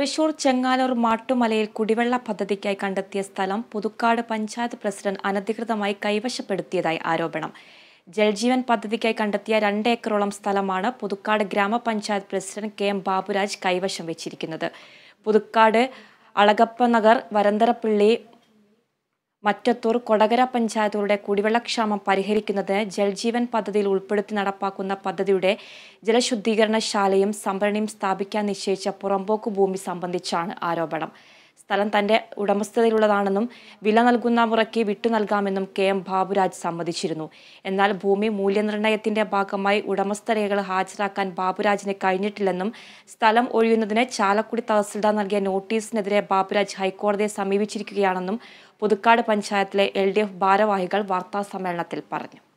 തൃശൂർ ചെങ്ങാലൂർ മാട്ടുമലയിൽ കുടിവെള്ള പദ്ധതിക്കായി കണ്ടെത്തിയ സ്ഥലം പുതുക്കാട് പഞ്ചായത്ത് പ്രസിഡന്റ് അനധികൃതമായി കൈവശപ്പെടുത്തിയതായി ആരോപണം ജൽജീവൻ പദ്ധതിക്കായി കണ്ടെത്തിയ രണ്ട് ഏക്കറോളം സ്ഥലമാണ് പുതുക്കാട് ഗ്രാമപഞ്ചായത്ത് പ്രസിഡന്റ് കെ എം ബാബുരാജ് കൈവശം വെച്ചിരിക്കുന്നത് പുതുക്കാട് അളകപ്പനഗർ വരന്തരപ്പള്ളി മറ്റത്തൂർ കൊടകര പഞ്ചായത്തുകളുടെ കുടിവെള്ളക്ഷാമം പരിഹരിക്കുന്നതിന് ജൽജീവൻ പദ്ധതിയിൽ ഉൾപ്പെടുത്തി നടപ്പാക്കുന്ന പദ്ധതിയുടെ ജലശുദ്ധീകരണശാലയും സംഭരണിയും സ്ഥാപിക്കാൻ നിശ്ചയിച്ച പുറമ്പോക്ക് ഭൂമി സംബന്ധിച്ചാണ് ആരോപണം സ്ഥലം തന്റെ ഉടമസ്ഥതയിലുള്ളതാണെന്നും വില നൽകുന്ന മുറയ്ക്ക് വിട്ടു നൽകാമെന്നും കെ എം ബാബുരാജ് സമ്മതിച്ചിരുന്നു എന്നാൽ ഭൂമി മൂല്യനിർണയത്തിന്റെ ഭാഗമായി ഉടമസ്ഥരേഖകൾ ഹാജരാക്കാൻ ബാബുരാജിന് കഴിഞ്ഞിട്ടില്ലെന്നും സ്ഥലം ഒഴിയുന്നതിന് ചാലക്കുടി തഹസിൽദാർ നൽകിയ നോട്ടീസിനെതിരെ ബാബുരാജ് ഹൈക്കോടതിയെ സമീപിച്ചിരിക്കുകയാണെന്നും പുതുക്കാട് പഞ്ചായത്തിലെ എൽ ഡി എഫ് ഭാരവാഹികൾ വാർത്താസമ്മേളനത്തിൽ പറഞ്ഞു